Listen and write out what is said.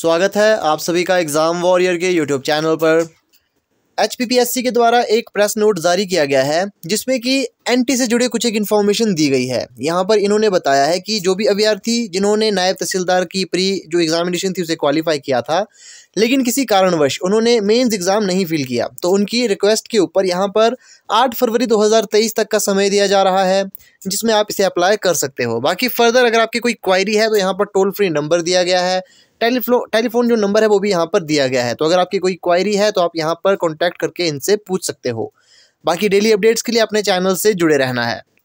स्वागत है आप सभी का एग्ज़ाम वॉरियर के यूट्यूब चैनल पर एच के द्वारा एक प्रेस नोट जारी किया गया है जिसमें कि एनटी से जुड़े कुछ एक इन्फॉर्मेशन दी गई है यहाँ पर इन्होंने बताया है कि जो भी अभ्यर्थी जिन्होंने नायब तहसीलदार की प्री जो एग्जामिनेशन थी उसे क्वालिफाई किया था लेकिन किसी कारणवश उन्होंने मेंस एग्ज़ाम नहीं फिल किया तो उनकी रिक्वेस्ट के ऊपर यहाँ पर 8 फरवरी 2023 तक का समय दिया जा रहा है जिसमें आप इसे अप्लाई कर सकते हो बाकी फर्दर अगर आपकी कोई क्वायरी है तो यहाँ पर टोल फ्री नंबर दिया गया है टेलीफोन टेलीफोन जो नंबर है वो भी यहाँ पर दिया गया है तो अगर आपकी कोई क्वायरी है तो आप यहाँ पर कॉन्टैक्ट करके इनसे पूछ सकते हो बाकी डेली अपडेट्स के लिए अपने चैनल से जुड़े रहना है